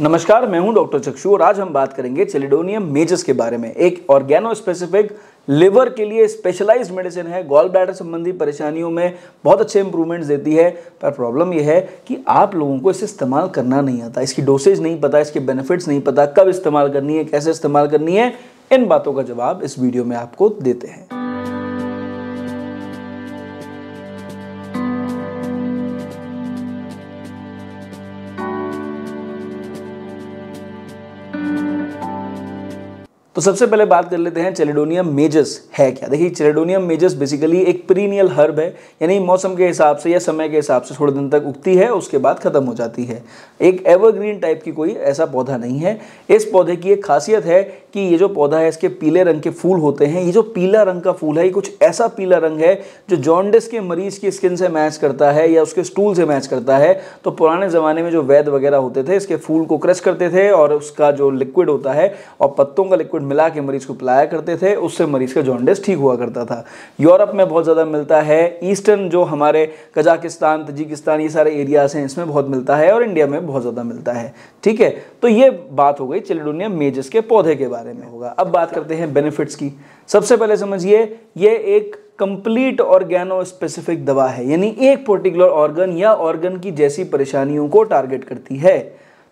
नमस्कार मैं हूं डॉक्टर चक्षु और आज हम बात करेंगे चेलिडोनियम मेजस के बारे में एक ऑर्गेनो स्पेसिफिक लिवर के लिए स्पेशलाइज्ड मेडिसिन है गॉल ब्लैडर संबंधी परेशानियों में बहुत अच्छे इंप्रूवमेंट्स देती है पर प्रॉब्लम यह है कि आप लोगों को इसे इस्तेमाल करना नहीं आता इसकी डोसेज नहीं पता इसके बेनिफिट्स नहीं पता कब इस्तेमाल करनी है कैसे इस्तेमाल करनी है इन बातों का जवाब इस वीडियो में आपको देते हैं तो सबसे पहले बात कर लेते हैं चेलेडोनियम मेजस है क्या देखिए चेलेडोनियम मेजस बेसिकली एक प्रीनियल हर्ब है यानी मौसम के हिसाब से या समय के हिसाब से थोड़े दिन तक उगती है उसके बाद ख़त्म हो जाती है एक एवरग्रीन टाइप की कोई ऐसा पौधा नहीं है इस पौधे की एक खासियत है कि ये जो पौधा है इसके पीले रंग के फूल होते हैं ये जो पीला रंग का फूल है ये कुछ ऐसा पीला रंग है जो जॉन्डिस के मरीज की स्किन से मैच करता है या उसके स्टूल से मैच करता है तो पुराने ज़माने में जो वैद वगैरह होते थे इसके फूल को क्रश करते थे और उसका जो लिक्विड होता है और पत्तों का लिक्विड मिला के मरीज को पिलाया करते थे उससे मरीज का जॉन्डिस ठीक हुआ करता था यूरोप में बहुत ज़्यादा मिलता है ईस्टर्न जो हमारे कजाकिस्तान तजिकिस्तान ये सारे एरियाज हैं इसमें बहुत मिलता है और इंडिया में बहुत ज़्यादा मिलता है ठीक है तो ये बात हो गई चिलडोनिया मेजस के पौधे के बारे में होगा अब बात करते हैं बेनिफिट्स की सबसे पहले समझिए ये एक कंप्लीट ऑर्गेनो स्पेसिफिक दवा है यानी एक पर्टिकुलर ऑर्गन या ऑर्गन की जैसी परेशानियों को टारगेट करती है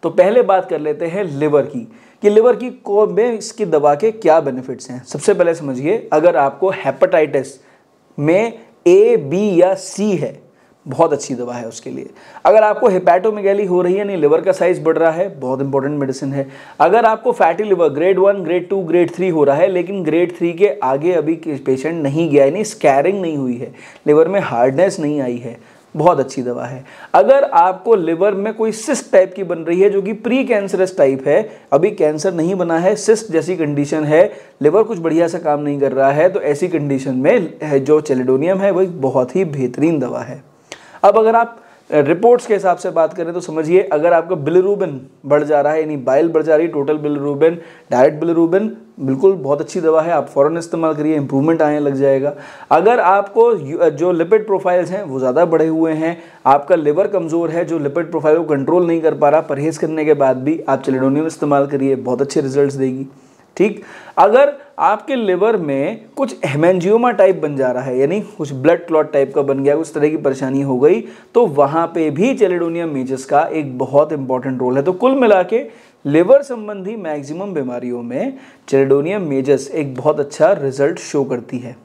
तो पहले बात कर लेते हैं लिवर की कि लिवर की को में इसकी दवा के क्या बेनिफिट्स हैं सबसे पहले समझिए अगर आपको हेपेटाइटिस में ए बी या सी है बहुत अच्छी दवा है उसके लिए अगर आपको हिपैटोमिगैली हो रही है नहीं लिवर का साइज बढ़ रहा है बहुत इंपॉर्टेंट मेडिसिन है अगर आपको fatty liver grade one grade two grade three हो रहा है लेकिन ग्रेड थ्री के आगे अभी पेशेंट नहीं गया यानी स्कैरिंग नहीं हुई है लिवर में हार्डनेस नहीं आई है बहुत अच्छी दवा है अगर आपको लिवर में कोई सिस्ट टाइप की बन रही है जो कि प्री कैंसरस टाइप है अभी कैंसर नहीं बना है सिस्ट जैसी कंडीशन है लिवर कुछ बढ़िया सा काम नहीं कर रहा है तो ऐसी कंडीशन में जो चेलेडोनियम है वही बहुत ही बेहतरीन दवा है अब अगर आप रिपोर्ट्स के हिसाब से बात करें तो समझिए अगर आपका बिलरूबिन बढ़ जा रहा है यानी बाइल बढ़ जा रही है टोटल बिलरूबिन डायरेक्ट बिलरूबिन बिल्कुल बहुत अच्छी दवा है आप फ़ौरन इस्तेमाल करिए इंप्रूवमेंट आने लग जाएगा अगर आपको जो लिपिड प्रोफाइल्स हैं वो ज़्यादा बढ़े हुए हैं आपका लिवर कमज़ोर है जो लिपिड प्रोफाइल को कंट्रोल नहीं कर पा रहा परहेज़ करने के बाद भी आप चिलेडोनियम इस्तेमाल करिए बहुत अच्छे रिजल्ट देगी ठीक अगर आपके लिवर में कुछ हेमेंजियोमा टाइप बन जा रहा है यानी कुछ ब्लड क्लॉट टाइप का बन गया उस तरह की परेशानी हो गई तो वहाँ पे भी चेलेडोनिया मेजस का एक बहुत इंपॉर्टेंट रोल है तो कुल मिला के लिवर संबंधी मैक्सिमम बीमारियों में चेलेडोनिया मेजस एक बहुत अच्छा रिजल्ट शो करती है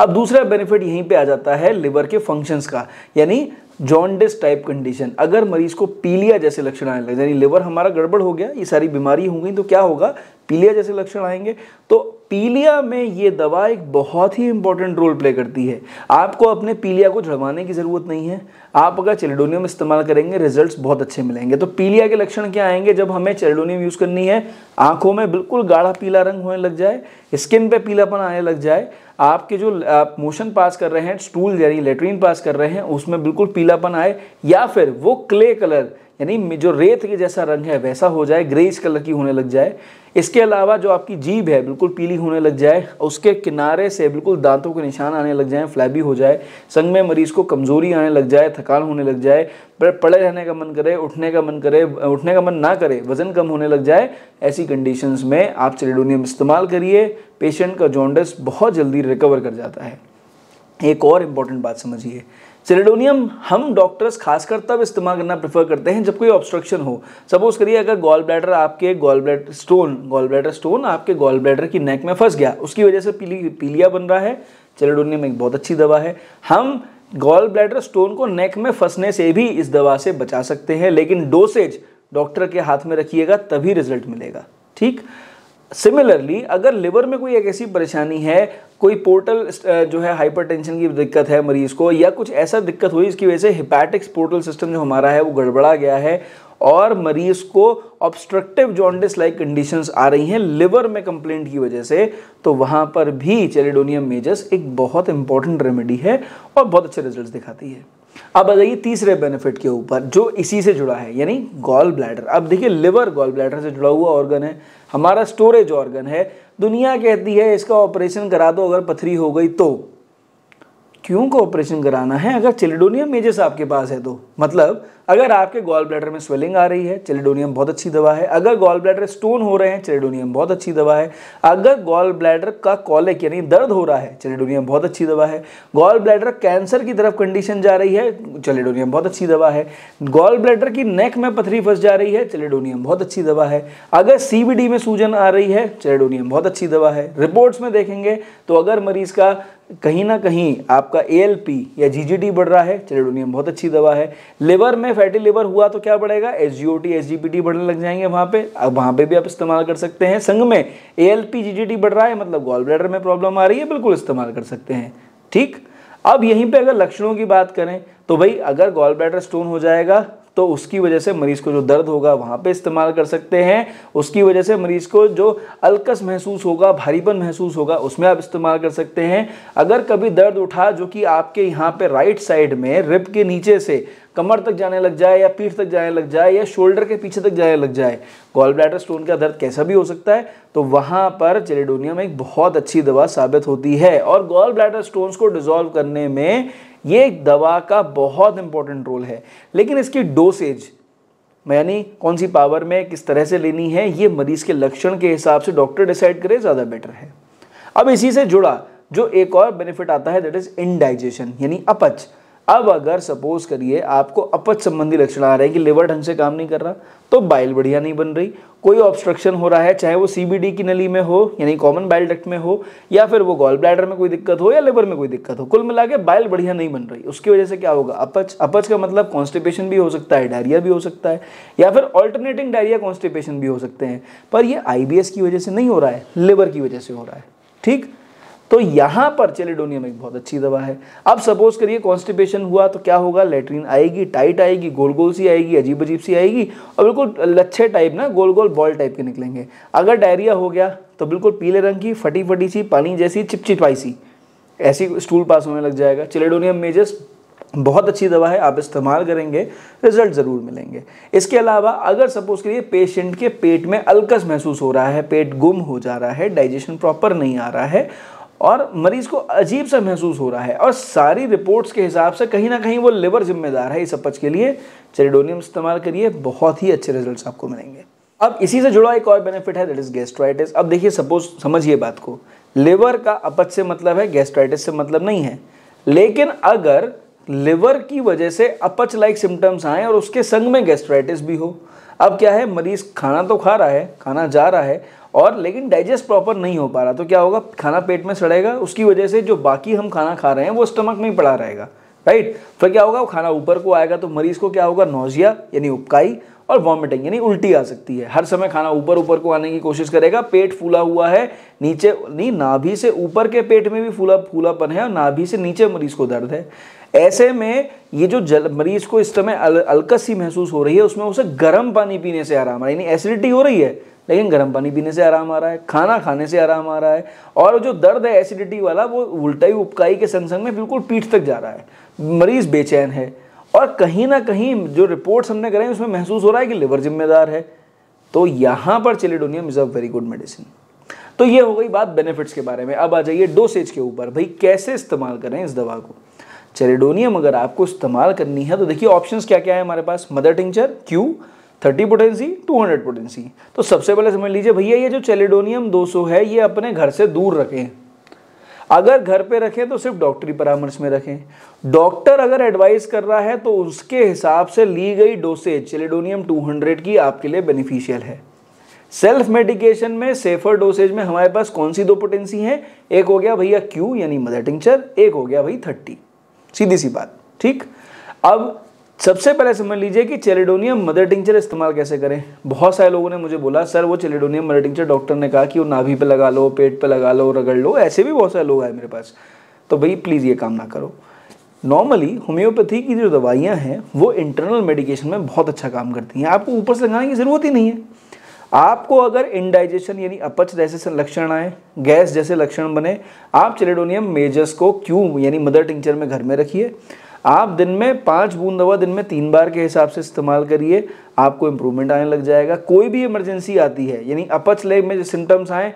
अब दूसरा बेनिफिट यहीं पे आ जाता है लिवर के फंक्शंस का यानी जॉन्डिस टाइप कंडीशन अगर मरीज को पीलिया जैसे लक्षण आने लगे यानी लिवर हमारा गड़बड़ हो गया ये सारी बीमारी गई तो क्या होगा पीलिया जैसे लक्षण आएंगे तो पीलिया में ये दवा एक बहुत ही इंपॉर्टेंट रोल प्ले करती है आपको अपने पीलिया को झड़वाने की ज़रूरत नहीं है आप अगर चेलिडोनियम इस्तेमाल करेंगे रिजल्ट्स बहुत अच्छे मिलेंगे तो पीलिया के लक्षण क्या आएंगे जब हमें चेलिडोनियम यूज़ करनी है आंखों में बिल्कुल गाढ़ा पीला रंग होने लग जाए स्किन पे पीलापन आने लग जाए आपके जो आप मोशन पास कर रहे हैं स्टूल यानी लेटरिन पास कर रहे हैं उसमें बिल्कुल पीलापन आए या फिर वो क्ले कलर यानी जो रेत के जैसा रंग है वैसा हो जाए ग्रेइश कलर की होने लग जाए इसके अलावा जो आपकी जीभ है बिल्कुल पीली होने लग जाए उसके किनारे से बिल्कुल दांतों के निशान आने लग जाए फ्लैबी हो जाए संग में मरीज को कमज़ोरी आने लग जाए थकान होने लग जाए पड़े रहने का मन करे उठने का मन करे उठने का मन ना करे वजन कम होने लग जाए ऐसी कंडीशंस में आप चिलेडोनियम इस्तेमाल करिए पेशेंट का जॉन्डस बहुत जल्दी रिकवर कर जाता है एक और इम्पॉर्टेंट बात समझिए सेलेडोनियम हम डॉक्टर्स खासकर तब इस्तेमाल करना प्रेफर करते हैं जब कोई ऑब्स्ट्रक्शन हो सपोज करिए अगर गॉल ब्लैडर आपके gall bladder stone gall bladder stone आपके गॉल ब्लैडर की नेक में फंस गया उसकी वजह से पीली पीलिया बन रहा है सेलेडोनियम एक बहुत अच्छी दवा है हम गॉल ब्लैडर स्टोन को नेक में फंसने से भी इस दवा से बचा सकते हैं लेकिन डोसेज डॉक्टर के हाथ में रखिएगा तभी रिजल्ट मिलेगा ठीक सिमिलरली अगर लिवर में कोई एक ऐसी परेशानी है कोई पोर्टल जो है हाइपरटेंशन की दिक्कत है मरीज को या कुछ ऐसा दिक्कत हुई इसकी वजह से हिपैटिक्स पोर्टल सिस्टम जो हमारा है वो गड़बड़ा गया है और मरीज को ऑब्स्ट्रक्टिव जॉन्डिस लाइक कंडीशंस आ रही हैं लिवर में कंप्लेंट की वजह से तो वहाँ पर भी चेरिडोनियम मेजस एक बहुत इंपॉर्टेंट रेमेडी है और बहुत अच्छे रिजल्ट दिखाती है अब आ जाइए तीसरे बेनिफिट के ऊपर जो इसी से जुड़ा है यानी गॉल ब्लैडर अब देखिए लिवर गॉल ब्लैडर से जुड़ा हुआ ऑर्गन है हमारा स्टोरेज ऑर्गन है दुनिया कहती है इसका ऑपरेशन करा दो अगर पथरी हो गई तो क्यों का ऑपरेशन कराना है अगर चिलिडोनियम मेजेस आपके पास है तो मतलब अगर आपके गॉल ब्लैडर में स्वेलिंग आ रही है चिलिडोनियम बहुत अच्छी दवा है अगर गॉल ब्लैडर स्टोन हो रहे हैं चिलिडोनियम बहुत अच्छी दवा है अगर गॉल ब्लैडर का कॉलेक यानी दर्द हो रहा है चिलिडोनियम बहुत अच्छी दवा है गॉल ब्लैडर कैंसर की तरफ कंडीशन जा रही है चिलिडोनियम बहुत अच्छी दवा है गॉल ब्लैडर की नेक में पथरी फंस जा रही है चिलिडोनियम बहुत अच्छी दवा है अगर सी में सूजन आ रही है चिलिडोनियम बहुत अच्छी दवा है रिपोर्ट्स में देखेंगे तो अगर मरीज का कहीं ना कहीं आपका ए या जी बढ़ रहा है चेरेडोनियम बहुत अच्छी दवा है लिवर में फैटी लिवर हुआ तो क्या बढ़ेगा S G O T S G P T बढ़ने लग जाएंगे वहाँ पे अब वहाँ पे भी आप इस्तेमाल कर सकते हैं संग में A L G G T बढ़ रहा है मतलब गॉल ब्लैडर में प्रॉब्लम आ रही है बिल्कुल इस्तेमाल कर सकते हैं ठीक अब यहीं पर अगर लक्षणों की बात करें तो भाई अगर गॉल ब्लैडर स्टोन हो जाएगा तो उसकी वजह से मरीज़ को जो दर्द होगा वहाँ पे इस्तेमाल कर सकते हैं उसकी वजह से मरीज़ को जो अलकस महसूस होगा भारीपन महसूस होगा उसमें आप इस्तेमाल कर सकते हैं अगर कभी दर्द उठा जो कि आपके यहाँ पे राइट साइड में रिब के नीचे से कमर तक जाने लग जाए या पीठ तक जाने लग जाए या शोल्डर के पीछे तक जाने लग जाए गॉल ब्लैडर स्टोन का दर्द कैसा भी हो सकता है तो वहाँ पर चेरेडोनियम एक बहुत अच्छी दवा साबित होती है और गॉल ब्लैडर स्टोन को डिजोल्व करने में ये दवा का बहुत इंपॉर्टेंट रोल है लेकिन इसकी डोसेज यानी कौन सी पावर में किस तरह से लेनी है ये मरीज के लक्षण के हिसाब से डॉक्टर डिसाइड करे ज़्यादा बेटर है अब इसी से जुड़ा जो एक और बेनिफिट आता है दैट इज़ इनडाइजेशन यानी अपच अब अगर सपोज करिए आपको अपच संबंधी लक्षण आ रहे हैं कि लिवर ढंग से काम नहीं कर रहा तो बाइल बढ़िया नहीं बन रही कोई ऑब्स्ट्रक्शन हो रहा है चाहे वो सीबीडी की नली में हो यानी कॉमन बाइल डक्ट में हो या फिर वो गॉल ब्लैडर में कोई दिक्कत हो या लिवर में कोई दिक्कत हो कुल मिला के बाइल बढ़िया नहीं बन रही उसकी वजह से क्या होगा अपच अपच का मतलब कॉन्स्टिपेशन भी हो सकता है डायरिया भी हो सकता है या फिर ऑल्टरनेटिंग डायरिया कॉन्स्टिपेशन भी हो सकते हैं पर यह आई की वजह से नहीं हो रहा है लिवर की वजह से हो रहा है ठीक तो यहाँ पर चेलिडोनियम एक बहुत अच्छी दवा है अब सपोज करिए कॉन्स्टिपेशन हुआ तो क्या होगा लेटरिन आएगी टाइट आएगी गोल गोल सी आएगी अजीब अजीब सी आएगी और बिल्कुल लच्छे टाइप ना गोल गोल बॉल टाइप के निकलेंगे अगर डायरिया हो गया तो बिल्कुल पीले रंग की फटी फटी सी पानी जैसी चिपचिपाई सी ऐसी स्टूल पास होने लग जाएगा चिलेडोनियम मेजस बहुत अच्छी दवा है आप इस्तेमाल करेंगे रिजल्ट ज़रूर मिलेंगे इसके अलावा अगर सपोज करिए पेशेंट के पेट में अलकस महसूस हो रहा है पेट गुम हो जा रहा है डाइजेशन प्रॉपर नहीं आ रहा है और मरीज को अजीब सा महसूस हो रहा है और सारी रिपोर्ट्स के हिसाब से कहीं ना कहीं वो लिवर जिम्मेदार है इस अपच के लिए चेरिडोनियम इस्तेमाल करिए बहुत ही अच्छे रिजल्ट्स आपको मिलेंगे अब इसी से जुड़ा एक और बेनिफिट है दैट इज गैस्ट्राइटिस अब देखिए सपोज समझिए बात को लिवर का अपच से मतलब है गैस्ट्राइटिस से मतलब नहीं है लेकिन अगर लिवर की वजह से अपच लाइक सिम्टम्स आए और उसके संग में गैस्ट्राइटिस भी हो अब क्या है मरीज खाना तो खा रहा है खाना जा रहा है और लेकिन डाइजेस्ट प्रॉपर नहीं हो पा रहा तो क्या होगा खाना पेट में सड़ेगा उसकी वजह से जो बाकी हम खाना खा रहे हैं वो स्टमक में ही पड़ा रहेगा राइट फिर क्या होगा वो खाना ऊपर को आएगा तो मरीज को क्या होगा नोजिया यानी उपकाई और वॉमिटिंग यानी उल्टी आ सकती है हर समय खाना ऊपर ऊपर को आने की कोशिश करेगा पेट फूला हुआ है नीचे नहीं नाभि से ऊपर के पेट में भी फूला फूलापन है और नाभि से नीचे मरीज को दर्द है ऐसे में ये जो जल मरीज को इस समय अल, अलकस महसूस हो रही है उसमें उसे गर्म पानी पीने से आराम आ रहा है यानी एसिडिटी हो रही है लेकिन गर्म पानी पीने से आराम आ रहा है खाना खाने से आराम आ रहा है और जो दर्द है एसिडिटी वाला वो उल्टाई उपकाई के संग संग में बिल्कुल पीठ तक जा रहा है मरीज़ बेचैन है और कहीं ना कहीं जो रिपोर्ट्स हमने करें उसमें महसूस हो रहा है कि लिवर जिम्मेदार है तो यहाँ पर chelidonium is a very good medicine तो ये हो गई बात बेनिफिट्स के बारे में अब आ जाइए डोसेज के ऊपर भाई कैसे इस्तेमाल करें इस दवा को चेरेडोनियम अगर आपको इस्तेमाल करनी है तो देखिए ऑप्शंस क्या क्या है हमारे पास mother tincture Q 30 potency 200 potency तो सबसे पहले समझ लीजिए भैया ये जो चेलिडोनियम 200 है ये अपने घर से दूर रखें अगर घर पे रखें तो सिर्फ डॉक्टरी परामर्श में रखें डॉक्टर अगर एडवाइस कर रहा है तो उसके हिसाब से ली गई डोसेज चेलिडोनियम 200 की आपके लिए बेनिफिशियल है सेल्फ मेडिकेशन में सेफर डोसेज में हमारे पास कौन सी दो पोटेंसी है एक हो गया भैया क्यू यानी मदर टिंचर एक हो गया भाई थर्टी सीधी सी बात ठीक अब सबसे पहले समझ लीजिए कि चेलेडोनियम मदर टिंचर इस्तेमाल कैसे करें बहुत सारे लोगों ने मुझे बोला सर वो चेलेडोनियम मदर टिंचर डॉक्टर ने कहा कि वो नाभि पे लगा लो पेट पे लगा लो रगड़ लो ऐसे भी बहुत सारे लोग आए मेरे पास तो भाई प्लीज़ ये काम ना करो नॉर्मली होम्योपैथी की जो दवाइयाँ हैं वो इंटरनल मेडिकेशन में बहुत अच्छा काम करती हैं आपको ऊपर से लगाने की ज़रूरत ही नहीं है आपको अगर इनडाइजेशन यानी अपच जैसे लक्षण आए गैस जैसे लक्षण बने आप चेलेडोनियम मेजर्स को क्यों यानी मदर टिंचर में घर में रखिए आप दिन में पाँच बूंद दवा दिन में तीन बार के हिसाब से इस्तेमाल करिए आपको इम्प्रूवमेंट आने लग जाएगा कोई भी इमरजेंसी आती है यानी अपच लेग में जो सिम्टम्स आएँ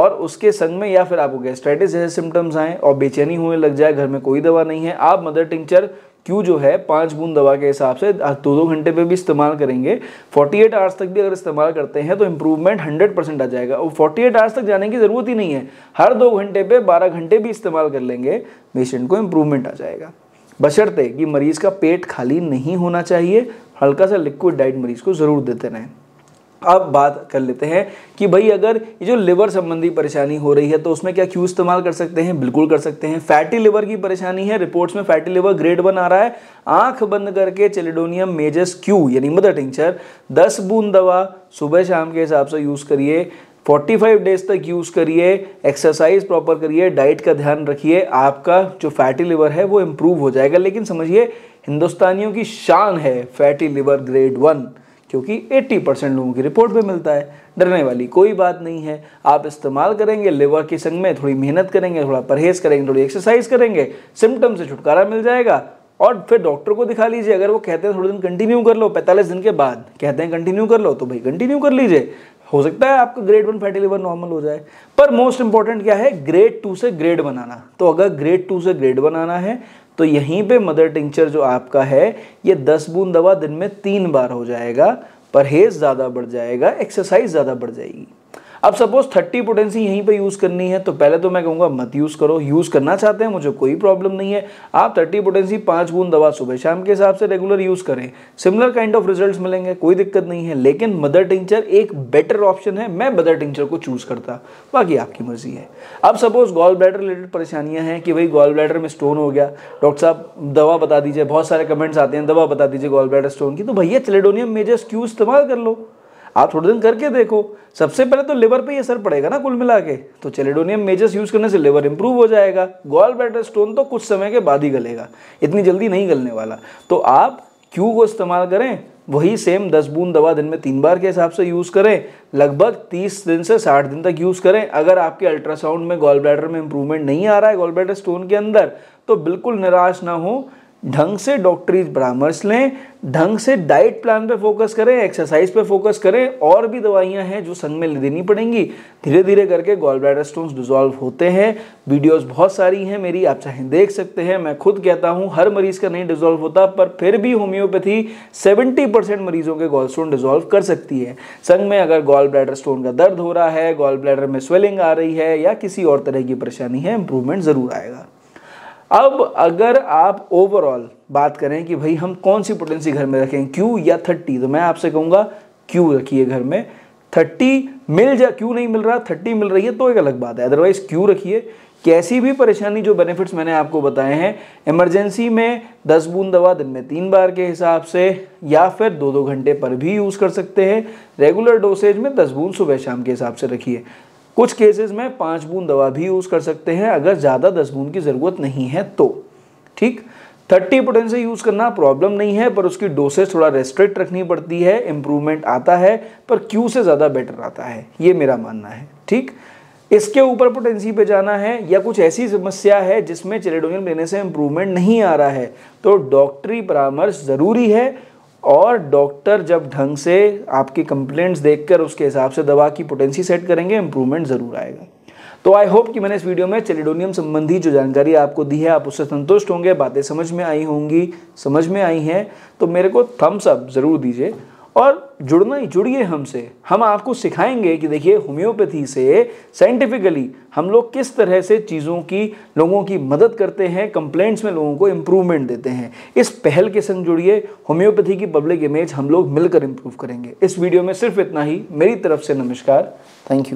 और उसके संग में या फिर आपको गैस्ट्राइटिस जैसे सिम्टम्स आएँ और बेचैनी होने लग जाए घर में कोई दवा नहीं है आप मदर टिंचर क्यों जो है पाँच बूंद दवा के हिसाब से दो दो घंटे पे भी इस्तेमाल करेंगे 48 आवर्स तक भी अगर इस्तेमाल करते हैं तो इम्प्रूवमेंट 100 परसेंट आ जाएगा और 48 आवर्स तक जाने की ज़रूरत ही नहीं है हर दो घंटे पे 12 घंटे भी इस्तेमाल कर लेंगे पेशेंट को इम्प्रूवमेंट आ जाएगा बशर्ते कि मरीज़ का पेट खाली नहीं होना चाहिए हल्का सा लिक्विड डाइट मरीज़ को ज़रूर देते रहें अब बात कर लेते हैं कि भाई अगर ये जो लिवर संबंधी परेशानी हो रही है तो उसमें क्या क्यों इस्तेमाल कर सकते हैं बिल्कुल कर सकते हैं फैटी लिवर की परेशानी है रिपोर्ट्स में फैटी लिवर ग्रेड वन आ रहा है आंख बंद करके चेलिडोनियम मेजस क्यू यानी मदर टिंचर दस बूंद दवा सुबह शाम के हिसाब से यूज़ करिए 45 डेज तक यूज़ करिए एक्सरसाइज प्रॉपर करिए डाइट का ध्यान रखिए आपका जो फैटी लिवर है वो इम्प्रूव हो जाएगा लेकिन समझिए हिंदुस्तानियों की शान है फैटी लिवर ग्रेड वन क्योंकि 80 परसेंट लोगों की रिपोर्ट में मिलता है डरने वाली कोई बात नहीं है आप इस्तेमाल करेंगे लिवर के संग में थोड़ी मेहनत करेंगे थोड़ा परहेज करेंगे थोड़ी एक्सरसाइज करेंगे सिम्टम से छुटकारा मिल जाएगा और फिर डॉक्टर को दिखा लीजिए अगर वो कहते हैं थोड़े दिन कंटिन्यू कर लो पैंतालीस दिन के बाद कहते हैं कंटिन्यू कर लो तो भाई कंटिन्यू कर लीजिए हो सकता है आपका grade one fatty liver normal हो जाए पर मोस्ट इंपॉर्टेंट क्या है ग्रेड टू से ग्रेड बनाना तो अगर ग्रेड टू से ग्रेड बनाना है तो यहीं पे मदर टिंचर जो आपका है ये दस बूंद दवा दिन में तीन बार हो जाएगा परहेज ज़्यादा बढ़ जाएगा एक्सरसाइज ज़्यादा बढ़ जाएगी अब सपोज थर्टी पोटेंसी यहीं पर यूज़ करनी है तो पहले तो मैं कहूँगा मत यूज़ करो यूज़ करना चाहते हैं मुझे कोई प्रॉब्लम नहीं है आप थर्टी पोटेंसी पाँच बूंद दवा सुबह शाम के हिसाब से रेगुलर यूज़ करें सिमिलर काइंड ऑफ रिजल्ट मिलेंगे कोई दिक्कत नहीं है लेकिन मदर टिंचर एक बेटर ऑप्शन है मैं मदर टिंचर को चूज़ करता बाकी आपकी मर्जी है अब सपोज गॉल ब्लैडर रिलेटेड परेशानियाँ हैं कि भाई गॉल ब्लैडर में स्टोन हो गया डॉक्टर साहब दवा बता दीजिए बहुत सारे कमेंट्स आते हैं दवा बता दीजिए गॉल ब्लैडर स्टोन की तो भैया चलेडोनियम मेजर क्यों इस्तेमाल कर लो आप थोड़े दिन करके देखो सबसे पहले तो लिवर पे ये असर पड़ेगा ना कुल मिला के तो चेलेडोनियम मेजर्स यूज़ करने से लिवर इंप्रूव हो जाएगा गॉल बैटर स्टोन तो कुछ समय के बाद ही गलेगा इतनी जल्दी नहीं गलने वाला तो आप क्यू को इस्तेमाल करें वही सेम दस बूंद दवा दिन में तीन बार के हिसाब से यूज़ करें लगभग तीस दिन से साठ दिन तक यूज़ करें अगर आपके अल्ट्रासाउंड में गॉल ब्लैडर में इंप्रूवमेंट नहीं आ रहा है गॉल ब्लैडर स्टोन के अंदर तो बिल्कुल निराश ना हो ढंग से डॉक्टरी परामर्श लें ढंग से डाइट प्लान पे फोकस करें एक्सरसाइज पे फोकस करें और भी दवाइयां हैं जो संग में देनी पड़ेंगी धीरे धीरे करके गॉल ब्लैडर स्टोन्स डिजॉल्व होते हैं वीडियोस बहुत सारी हैं मेरी आप चाहें देख सकते हैं मैं खुद कहता हूं हर मरीज़ का नहीं डिजॉल्व होता पर फिर भी होम्योपैथी सेवेंटी परसेंट मरीजों के गॉल स्टोन डिजॉल्व कर सकती है संग में अगर गॉल ब्लैडर स्टोन का दर्द हो रहा है गॉल ब्लैडर में स्वेलिंग आ रही है या किसी और तरह की परेशानी है इंप्रूवमेंट ज़रूर आएगा अब अगर आप ओवरऑल बात करें कि भाई हम कौन सी पोटेंसी घर में रखें क्यू या थर्टी तो मैं आपसे कहूँगा क्यू रखिए घर में थर्टी मिल जा क्यू नहीं मिल रहा थर्टी मिल रही है तो एक अलग बात है अदरवाइज क्यू रखिए कैसी भी परेशानी जो बेनिफिट्स मैंने आपको बताए हैं इमरजेंसी में दस बूंद दवा दिन में तीन बार के हिसाब से या फिर दो दो घंटे पर भी यूज़ कर सकते हैं रेगुलर डोसेज में दस बूंद सुबह शाम के हिसाब से रखिए कुछ केसेस में पाँच बूंद दवा भी यूज़ कर सकते हैं अगर ज़्यादा दस बूंद की ज़रूरत नहीं है तो ठीक थर्टी से यूज़ करना प्रॉब्लम नहीं है पर उसकी डोसेज थोड़ा रेस्ट्रिक्ट रखनी पड़ती है इम्प्रूवमेंट आता है पर क्यू से ज़्यादा बेटर आता है ये मेरा मानना है ठीक इसके ऊपर पोटेंसी पे जाना है या कुछ ऐसी समस्या है जिसमें चेरेडोनियम लेने से इंप्रूवमेंट नहीं आ रहा है तो डॉक्टरी परामर्श ज़रूरी है और डॉक्टर जब ढंग से आपकी कंप्लेंट्स देखकर उसके हिसाब से दवा की पोटेंसी सेट करेंगे इम्प्रूवमेंट ज़रूर आएगा तो आई होप कि मैंने इस वीडियो में चेलिडोनियम संबंधी जो जानकारी आपको दी है आप उससे संतुष्ट होंगे बातें समझ में आई होंगी समझ में आई हैं तो मेरे को थम्स अप ज़रूर दीजिए और जुड़ना ही जुड़िए हमसे हम आपको सिखाएंगे कि देखिए होम्योपैथी से साइंटिफिकली हम लोग किस तरह से चीज़ों की लोगों की मदद करते हैं कंप्लेंट्स में लोगों को इम्प्रूवमेंट देते हैं इस पहल के संग जुड़िए होम्योपैथी की पब्लिक इमेज हम लोग मिलकर इम्प्रूव करेंगे इस वीडियो में सिर्फ इतना ही मेरी तरफ से नमस्कार थैंक यू